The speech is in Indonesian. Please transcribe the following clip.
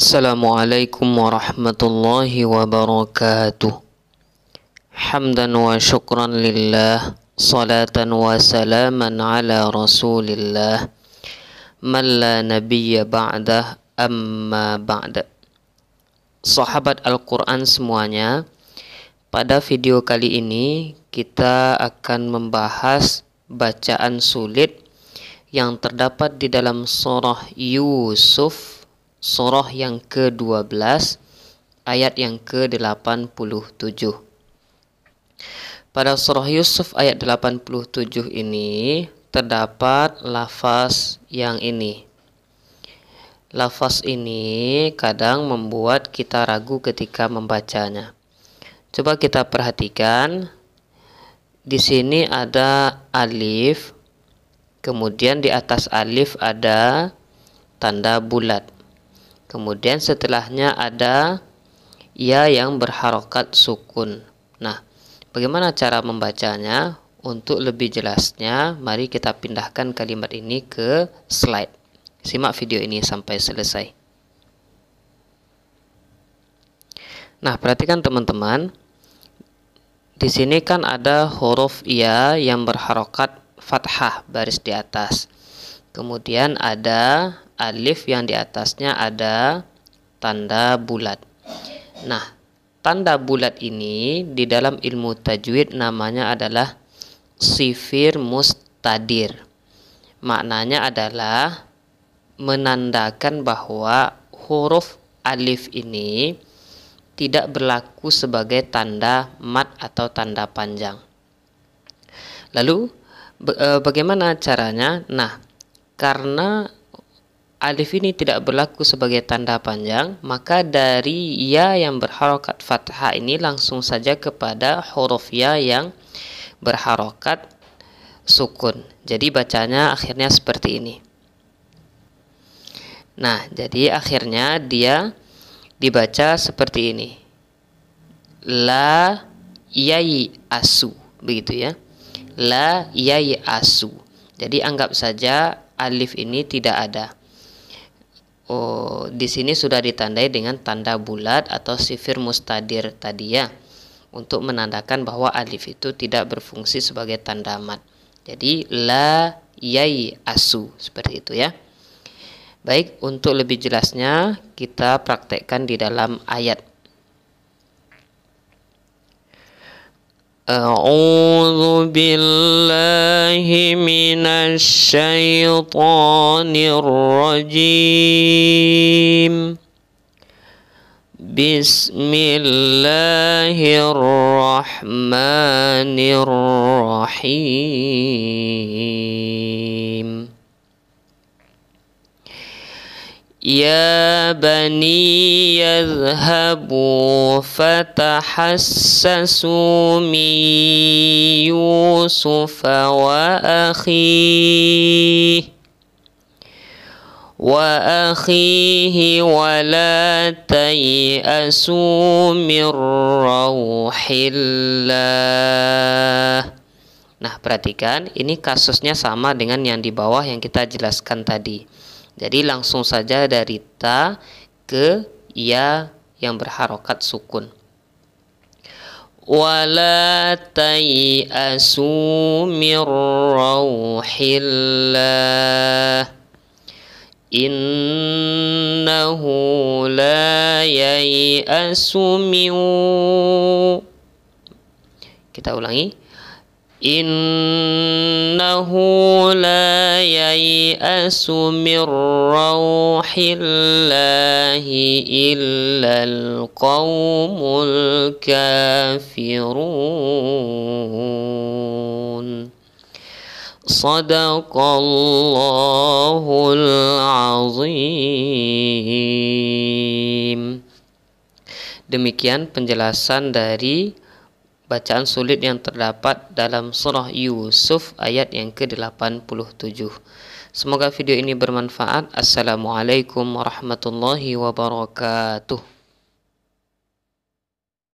Assalamualaikum warahmatullahi wabarakatuh Hamdan wa syukran lillah Salatan wa salaman ala rasulillah Man la nabiyya ba'dah amma ba'dah Sahabat Al-Quran semuanya Pada video kali ini kita akan membahas bacaan sulit yang terdapat di dalam surah Yusuf surah yang ke-12 ayat yang ke-87. Pada surah Yusuf ayat 87 ini terdapat lafaz yang ini. Lafaz ini kadang membuat kita ragu ketika membacanya. Coba kita perhatikan di sini ada alif, kemudian di atas alif ada tanda bulat. Kemudian setelahnya ada ya yang berharokat sukun. Nah, bagaimana cara membacanya? Untuk lebih jelasnya, mari kita pindahkan kalimat ini ke slide. Simak video ini sampai selesai. Nah, perhatikan teman-teman. Di sini kan ada huruf ya yang berharokat fathah baris di atas. Kemudian ada alif yang di atasnya ada tanda bulat. Nah, tanda bulat ini di dalam ilmu tajwid namanya adalah sifir mustadir. Maknanya adalah menandakan bahwa huruf alif ini tidak berlaku sebagai tanda mat atau tanda panjang. Lalu eh, bagaimana caranya? Nah, karena alif ini tidak berlaku sebagai tanda panjang, maka dari ya yang berharokat fathah ini langsung saja kepada huruf ya yang berharokat sukun. Jadi bacanya akhirnya seperti ini. Nah, jadi akhirnya dia dibaca seperti ini. La yai asu, begitu ya. La yai asu. Jadi anggap saja alif ini tidak ada oh, di sini sudah ditandai dengan tanda bulat atau sifir mustadir tadi ya untuk menandakan bahwa alif itu tidak berfungsi sebagai tanda mat. Jadi la yai asu seperti itu ya. Baik, untuk lebih jelasnya kita praktekkan di dalam ayat. A'udzu billahi الله من الشيطان الرجيم بسم الله الرحمن الرحيم يا ya بني min فتحسسوا wa يوسف وأخيه وأخيه ولا la من روح الله Nah, perhatikan ini kasusnya sama dengan yang di bawah yang kita jelaskan tadi. Jadi langsung saja dari ta ke ya yang berharokat sukun. Wala tayasu min rawhillah Innahu la yayasu min Kita ulangi إنه لا ييأس من روح الله إلا القوم الكافرون صدق الله العظيم Demikian penjelasan dari bacaan sulit yang terdapat dalam surah Yusuf ayat yang ke-87. Semoga video ini bermanfaat. Assalamualaikum warahmatullahi wabarakatuh.